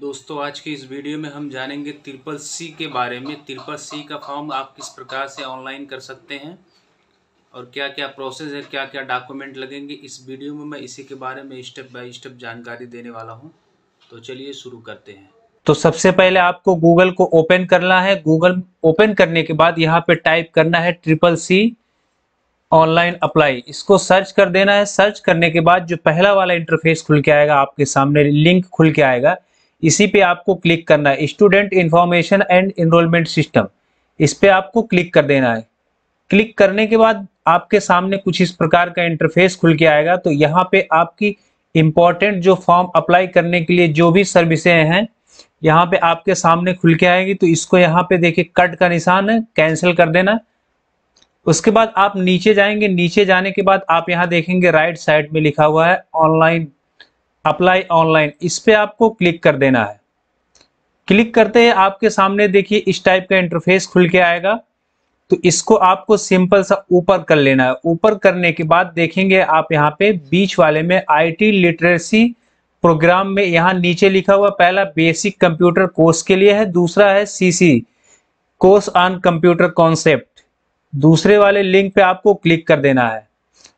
दोस्तों आज के इस वीडियो में हम जानेंगे ट्रिपल सी के बारे में ट्रिपल सी का फॉर्म आप किस प्रकार से ऑनलाइन कर सकते हैं और क्या क्या प्रोसेस है क्या क्या डॉक्यूमेंट लगेंगे इस वीडियो में मैं इसी के बारे में स्टेप बाय स्टेप जानकारी देने वाला हूं तो चलिए शुरू करते हैं तो सबसे पहले आपको गूगल को ओपन करना है गूगल ओपन करने के बाद यहाँ पे टाइप करना है ट्रिपल सी ऑनलाइन अप्लाई इसको सर्च कर देना है सर्च करने के बाद जो पहला वाला इंटरफेस खुल के आएगा आपके सामने लिंक खुल के आएगा इसी पे आपको क्लिक करना है student information and enrolment system इस पे आपको क्लिक कर देना है क्लिक करने के बाद आपके सामने कुछ इस प्रकार का इंटरफेस खुल के आएगा तो यहाँ पे आपकी इम्पॉर्टेंट जो फॉर्म अप्लाई करने के लिए जो भी सर्विसें हैं यहाँ पे आपके सामने खुल के आएगी तो इसको यहाँ पे देखिए कट का निशान है कैंसिल कर देना उसके बाद आप नीचे जाएंगे नीचे जाने के बाद आप यहाँ देखेंगे राइट साइड में लिखा हुआ है ऑनलाइन अप्लाई ऑनलाइन इस पर आपको क्लिक कर देना है क्लिक करते ही आपके सामने देखिए इस टाइप का इंटरफेस खुल के आएगा तो इसको आपको सिंपल सा ऊपर कर लेना है ऊपर करने के बाद देखेंगे आप यहाँ पे बीच वाले में आईटी लिटरेसी प्रोग्राम में यहाँ नीचे लिखा हुआ पहला बेसिक कंप्यूटर कोर्स के लिए है दूसरा है CC course on computer concept दूसरे वाले लिंक पे आपको क्लिक कर देना है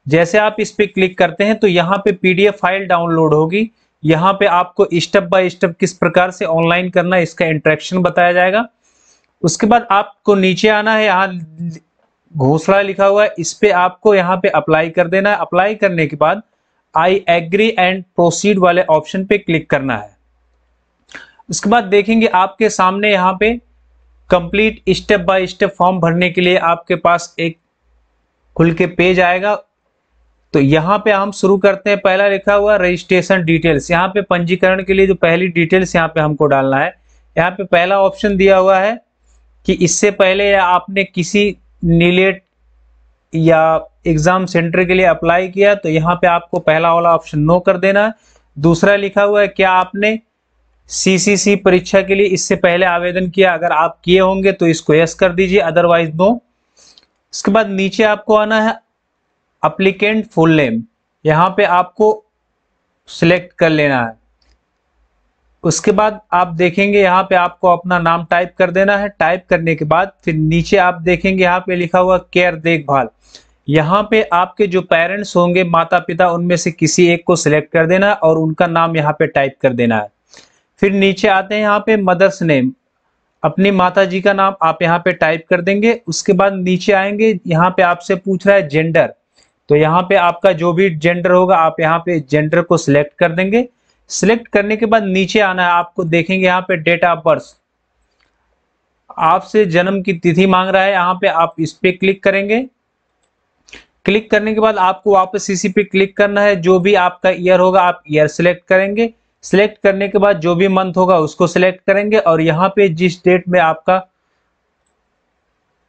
जैसे आप इस पर क्लिक करते हैं तो यहाँ पे पीडीएफ फाइल डाउनलोड होगी यहाँ पे आपको स्टेप बाय स्टेप किस प्रकार से ऑनलाइन करना है इसका इंट्रेक्शन बताया जाएगा उसके बाद आपको नीचे आना है यहाँ घोसला लिखा हुआ है इस पे आपको यहाँ पे अप्लाई कर देना है अप्लाई करने के बाद आई एग्री एंड प्रोसीड वाले ऑप्शन पे क्लिक करना है उसके बाद देखेंगे आपके सामने यहाँ पे complete step by step form भरने के लिए आपके पास एक खुल के पेज आएगा तो यहाँ पे हम शुरू करते हैं पहला लिखा हुआ रजिस्ट्रेशन डिटेल्स यहाँ पे पंजीकरण के लिए जो पहली डिटेल्स यहाँ पे हमको डालना है यहाँ पे पहला ऑप्शन दिया हुआ है कि इससे पहले आपने किसी नीलेट या एग्जाम सेंटर के लिए अप्लाई किया तो यहाँ पे आपको पहला वाला ऑप्शन नो कर देना है दूसरा लिखा हुआ है क्या आपने सीसीसी परीक्षा के लिए इससे पहले आवेदन किया अगर आप किए होंगे तो इसको यस कर दीजिए अदरवाइज नो इसके बाद नीचे आपको आना है अप्लीकेंट फुल नेम यहाँ पे आपको सिलेक्ट कर लेना है उसके बाद आप देखेंगे यहाँ पे आपको अपना नाम टाइप कर देना है टाइप करने के बाद फिर नीचे आप देखेंगे यहाँ पे लिखा हुआ केयर देखभाल यहाँ पे आपके जो पेरेंट्स होंगे माता पिता उनमें से किसी एक को सिलेक्ट कर देना है और उनका नाम यहाँ पे टाइप कर देना है फिर नीचे आते हैं यहाँ पे मदर्स नेम अपनी माता जी का नाम आप यहाँ पे टाइप कर देंगे उसके बाद नीचे आएंगे यहाँ पे आपसे पूछ रहा है जेंडर तो यहाँ पे आपका जो भी जेंडर होगा आप यहाँ पे जेंडर को सिलेक्ट कर देंगे सिलेक्ट करने के बाद नीचे आना है आपको देखेंगे यहाँ पे डेट ऑफ बर्थ आपसे जन्म की तिथि मांग रहा है यहाँ पे आप इस पे क्लिक करेंगे क्लिक करने के बाद आपको वापस इसी पे क्लिक करना है जो भी आपका ईयर होगा आप ईयर सिलेक्ट करेंगे सिलेक्ट करने के बाद जो भी मंथ होगा उसको सिलेक्ट करेंगे और यहाँ पे जिस डेट में आपका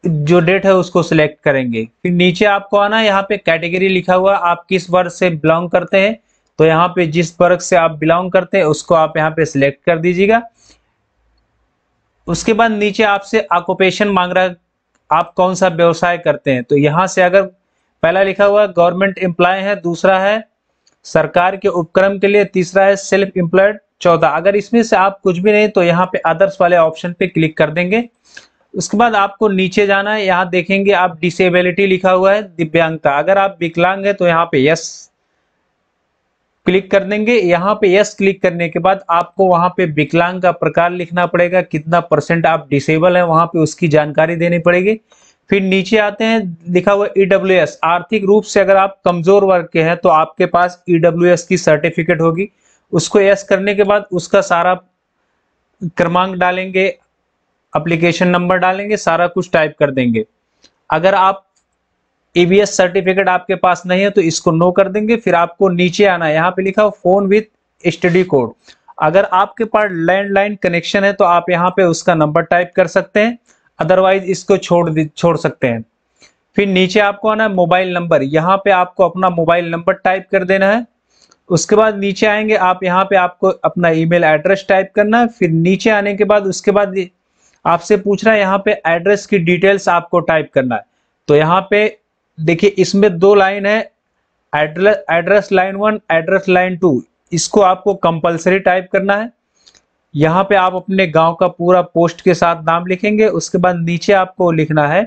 जो डेट है उसको सिलेक्ट करेंगे फिर नीचे आपको आना यहाँ पे कैटेगरी लिखा हुआ आप किस वर्ग से बिलोंग करते हैं तो यहाँ पे जिस वर्ग से आप बिलोंग करते हैं उसको आप यहाँ पे सिलेक्ट कर दीजिएगा उसके बाद नीचे आपसे ऑक्यूपेशन मांग रहा है आप कौन सा व्यवसाय करते हैं तो यहाँ से अगर पहला लिखा हुआ गवर्नमेंट एम्प्लॉय है दूसरा है सरकार के उपक्रम के लिए तीसरा है सेल्फ एम्प्लॉयड चौदह अगर इसमें से आप कुछ भी नहीं तो यहाँ पे अदर्स वाले ऑप्शन पे क्लिक कर देंगे उसके बाद आपको नीचे जाना है यहाँ देखेंगे आप डिसेबिलिटी लिखा हुआ है दिव्यांगता अगर आप विकलांग है तो यहाँ पे यस क्लिक कर देंगे यहाँ पे यस क्लिक करने के बाद आपको वहां पे विकलांग का प्रकार लिखना पड़ेगा कितना परसेंट आप डिसेबल है वहां पे उसकी जानकारी देनी पड़ेगी फिर नीचे आते हैं लिखा हुआ ईडब्ल्यू e आर्थिक रूप से अगर आप कमजोर वर्ग के हैं तो आपके पास ईडब्ल्यू e की सर्टिफिकेट होगी उसको यस करने के बाद उसका सारा क्रमांक डालेंगे अप्लीकेशन नंबर डालेंगे सारा कुछ टाइप कर देंगे अगर आप ईवीएस सर्टिफिकेट आपके पास नहीं है तो इसको नो कर देंगे फिर आपको नीचे आना है यहाँ पे लिखा फोन विथ स्टडी कोड अगर आपके पास लैंडलाइन कनेक्शन है तो आप यहाँ पे उसका नंबर टाइप कर सकते हैं अदरवाइज इसको छोड़ छोड़ सकते हैं फिर नीचे आपको आना है मोबाइल नंबर यहाँ पे आपको अपना मोबाइल नंबर टाइप कर देना है उसके बाद नीचे आएंगे आप यहाँ पे आपको अपना ईमेल एड्रेस टाइप करना है फिर नीचे आने के बाद उसके बाद आपसे पूछ रहा है यहाँ पे एड्रेस की डिटेल्स आपको टाइप करना है तो यहाँ पे देखिए इसमें दो लाइन है address address line one address line two इसको आपको कंपलसरी टाइप करना है यहाँ पे आप अपने गांव का पूरा पोस्ट के साथ नाम लिखेंगे उसके बाद नीचे आपको लिखना है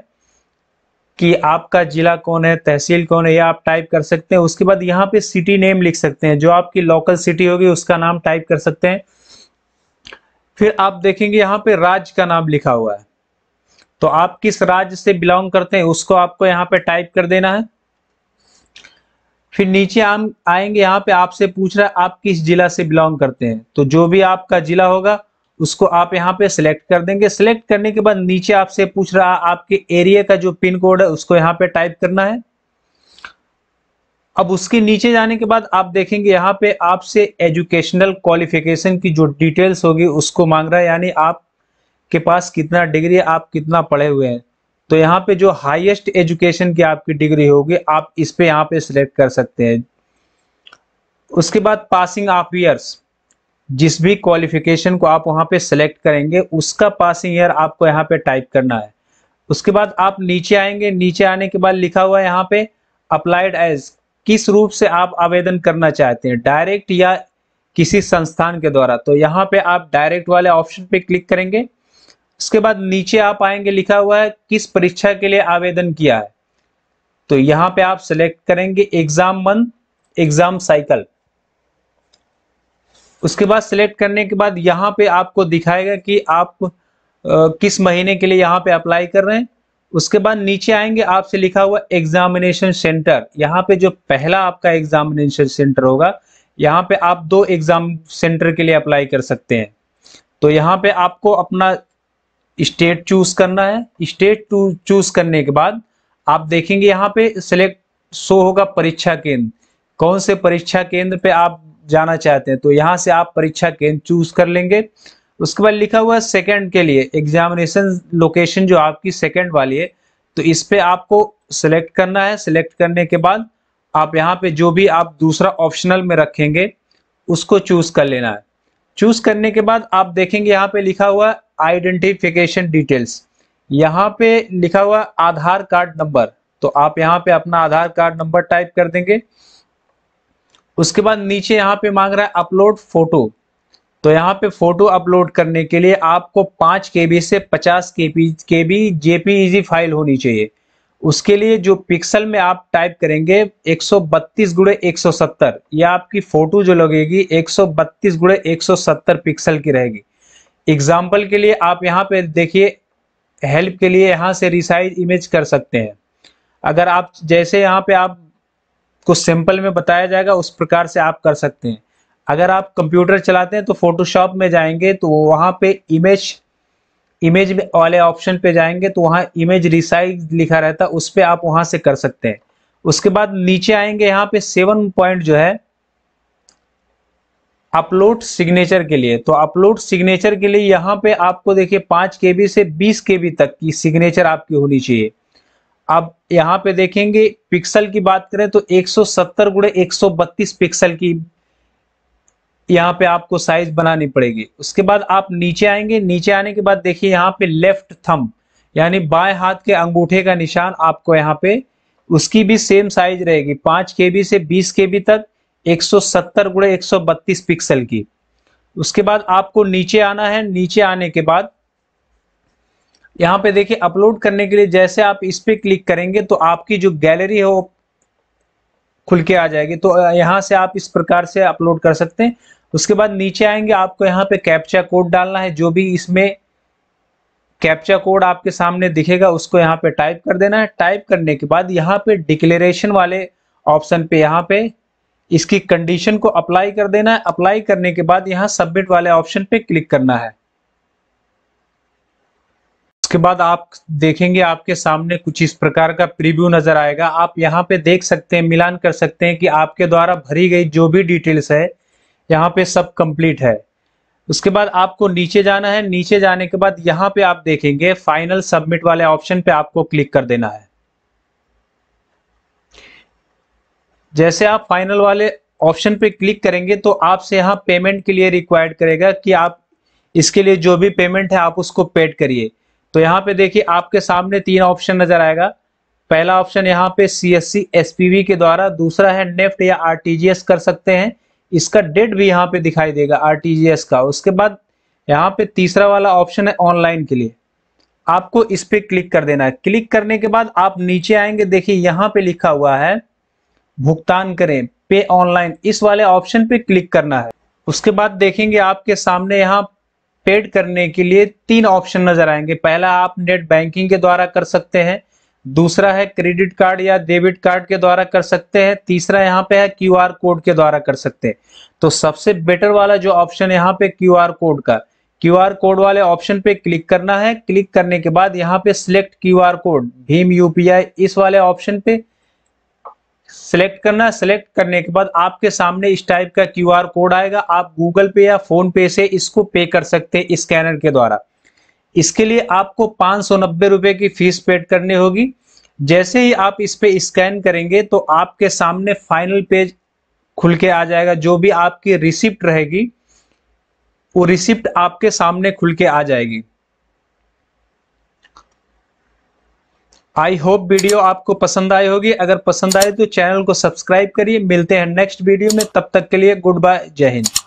कि आपका जिला कौन है तहसील कौन है ये आप टाइप कर सकते हैं उसके बाद यहाँ पे सिटी नेम लिख सकते हैं जो आपकी लोकल सिटी होगी उसका नाम टाइप कर सकते हैं फिर आप देखेंगे यहाँ पे राज्य का नाम लिखा हुआ है तो आप किस राज्य से बिलोंग करते हैं उसको आपको यहाँ पे टाइप कर देना है फिर नीचे हम आएंगे यहाँ पे आपसे पूछ रहा है आप किस जिला से बिलोंग करते हैं तो जो भी आपका जिला होगा उसको आप यहाँ पे सिलेक्ट कर देंगे सिलेक्ट करने के बाद नीचे आपसे पूछ रहा है आपके एरिया का जो पिन कोड है उसको यहाँ पे टाइप करना है अब उसके नीचे जाने के बाद आप देखेंगे यहाँ पे आपसे एजुकेशनल क्वालिफिकेशन की जो डिटेल्स होगी उसको मांग रहा है यानी आप के पास कितना डिग्री है आप कितना पढ़े हुए हैं तो यहाँ पे जो हाईएस्ट एजुकेशन की आपकी डिग्री होगी आप इस पे यहाँ पे सिलेक्ट कर सकते हैं उसके बाद पासिंग ऑफ ईयर्स जिस भी क्वालिफिकेशन को आप वहाँ पे सिलेक्ट करेंगे उसका पासिंग ईयर आपको यहाँ पे टाइप करना है उसके बाद आप नीचे आएंगे नीचे आने के बाद लिखा हुआ है यहाँ पे अप्लाइड एज किस रूप से आप आवेदन करना चाहते हैं डायरेक्ट या किसी संस्थान के द्वारा तो यहाँ पे आप डायरेक्ट वाले ऑप्शन पे क्लिक करेंगे उसके बाद नीचे आप आएंगे लिखा हुआ है किस परीक्षा के लिए आवेदन किया है तो यहाँ पे आप सिलेक्ट करेंगे एग्जाम मंथ एग्जाम साइकिल उसके बाद सिलेक्ट करने के बाद यहाँ पे आपको दिखाएगा कि आप आ, किस महीने के लिए यहाँ पे अप्लाई कर रहे हैं उसके बाद नीचे आएंगे आपसे लिखा हुआ एग्जामिनेशन सेंटर यहाँ पे जो पहला आपका एग्जामिनेशन सेंटर होगा यहाँ पे आप दो एग्जाम सेंटर के लिए अप्लाई कर सकते हैं तो यहाँ पे आपको अपना स्टेट चूज करना है स्टेट चूज करने के बाद आप देखेंगे यहाँ पे सिलेक्ट शो होगा परीक्षा केंद्र कौन से परीक्षा केंद्र पे आप जाना चाहते हैं तो यहाँ से आप परीक्षा केंद्र चूज कर लेंगे उसके बाद लिखा हुआ है सेकेंड के लिए एग्जामिनेशन लोकेशन जो आपकी सेकेंड वाली है तो इस पे आपको सिलेक्ट करना है सिलेक्ट करने के बाद आप यहाँ पे जो भी आप दूसरा ऑप्शनल में रखेंगे उसको चूज कर लेना है चूज करने के बाद आप देखेंगे यहाँ पे लिखा हुआ आइडेंटिफिकेशन डिटेल्स यहाँ पे लिखा हुआ आधार कार्ड नंबर तो आप यहाँ पे अपना आधार कार्ड नंबर टाइप कर देंगे उसके बाद नीचे यहाँ पे मांग रहा है अपलोड फोटो तो यहाँ पे फोटो अपलोड करने के लिए आपको पाँच के से पचास के पी के बी जेपीईजी फाइल होनी चाहिए उसके लिए जो पिक्सल में आप टाइप करेंगे 132 सौ बत्तीस गुड़े एक या आपकी फोटो जो लगेगी 132 सौ बत्तीस गुड़े एक पिक्सल की रहेगी एग्जाम्पल के लिए आप यहाँ पे देखिए हेल्प के लिए यहाँ से रिसाइज इमेज कर सकते हैं अगर आप जैसे यहाँ पे आप कुछ सिंपल में बताया जाएगा उस प्रकार से आप कर सकते हैं अगर आप कंप्यूटर चलाते हैं तो फोटोशॉप में जाएंगे तो वहां पे इमेज इमेज वाले ऑप्शन पे जाएंगे तो वहां इमेज रिसाइज लिखा रहता है उस पर आप वहां से कर सकते हैं उसके बाद नीचे आएंगे यहाँ पे सेवन पॉइंट जो है अपलोड सिग्नेचर के लिए तो अपलोड सिग्नेचर के लिए यहाँ पे आपको देखिए पांच के से बीस के तक की सिग्नेचर आपकी होनी चाहिए अब यहाँ पे देखेंगे पिक्सल की बात करें तो 170 सौ सत्तर गुड़े एक पिक्सल की यहाँ पे आपको साइज बनानी पड़ेगी उसके बाद आप नीचे आएंगे नीचे आने के बाद देखिए यहाँ पे लेफ्ट थम यानी बाएं हाथ के अंगूठे का निशान आपको यहाँ पे उसकी भी सेम साइज रहेगी पांच के बी से बीस के बी तक एक सौ सत्तर गुड़े एक सौ बत्तीस पिक्सल की उसके बाद आपको नीचे आना है नीचे आने के बाद यहाँ पे देखिए अपलोड करने के लिए जैसे आप इस पर क्लिक करेंगे तो आपकी जो गैलरी है वो खुल के आ जाएगी तो यहाँ से आप इस प्रकार से अपलोड कर सकते हैं उसके बाद नीचे आएंगे आपको यहाँ पे कैप्चा कोड डालना है जो भी इसमें कैप्चा कोड आपके सामने दिखेगा उसको यहाँ पे टाइप कर देना है टाइप करने के बाद यहाँ पे डिक्लेरेशन वाले ऑप्शन पे यहाँ पे इसकी कंडीशन को अप्लाई कर देना है अप्लाई करने के बाद यहाँ सबमिट वाले ऑप्शन पे क्लिक करना है उसके बाद आप देखेंगे आपके सामने कुछ इस प्रकार का प्रीव्यू नजर आएगा आप यहाँ पे देख सकते हैं मिलान कर सकते हैं कि आपके द्वारा भरी गई जो भी डिटेल्स है यहाँ पे सब कंप्लीट है उसके बाद आपको नीचे जाना है नीचे जाने के बाद यहाँ पे आप देखेंगे फाइनल सबमिट वाले ऑप्शन पे आपको क्लिक कर देना है जैसे आप फाइनल वाले ऑप्शन पे क्लिक करेंगे तो आपसे यहाँ पेमेंट के लिए रिक्वायर्ड करेगा कि आप इसके लिए जो भी पेमेंट है आप उसको पेड करिए तो यहाँ पे देखिए आपके सामने तीन ऑप्शन नजर आएगा पहला ऑप्शन यहाँ पे C S C S P V के द्वारा दूसरा है नेफ्ट या आर टी जी एस कर सकते हैं इसका डेट भी यहाँ पे दिखाई देगा आर टी जी एस का उसके बाद यहाँ पे तीसरा वाला ऑप्शन है ऑनलाइन के लिए आपको इस पे क्लिक कर देना है क्लिक करने के बाद आप नीचे आएंगे देखिए यहाँ पे लिखा हुआ है भुगतान करें पे ऑनलाइन इस वाले ऑप्शन पे क्लिक करना है उसके बाद देखेंगे आपके सामने यहाँ पेड करने के लिए तीन ऑप्शन नजर आएंगे पहला आप नेट बैंकिंग के द्वारा कर सकते हैं दूसरा है क्रेडिट कार्ड या डेबिट कार्ड के द्वारा कर सकते हैं तीसरा यहाँ पे है क्यूआर कोड के द्वारा कर सकते हैं तो सबसे बेटर वाला जो ऑप्शन है यहाँ पे क्यूआर कोड का क्यूआर कोड वाले ऑप्शन पे क्लिक करना है क्लिक करने के बाद यहाँ पे सिलेक्ट क्यूआर कोड भीम यूपीआई इस वाले ऑप्शन पे सेलेक्ट करना सेलेक्ट करने के बाद आपके सामने इस टाइप का क्यूआर कोड आएगा आप गूगल पे या फोन पे से इसको पे कर सकते हैं स्कैनर के द्वारा इसके लिए आपको पाँच सौ नब्बे रुपये की फीस पेड करनी होगी जैसे ही आप इस पे स्कैन करेंगे तो आपके सामने फाइनल पेज खुल के आ जाएगा जो भी आपकी रिसिप्ट रहेगी वो रिसिप्ट आपके सामने खुल के आ जाएगी आई होप वीडियो आपको पसंद आई होगी अगर पसंद आए तो चैनल को सब्सक्राइब करिए मिलते हैं नेक्स्ट वीडियो में तब तक के लिए गुड बाय जय हिंद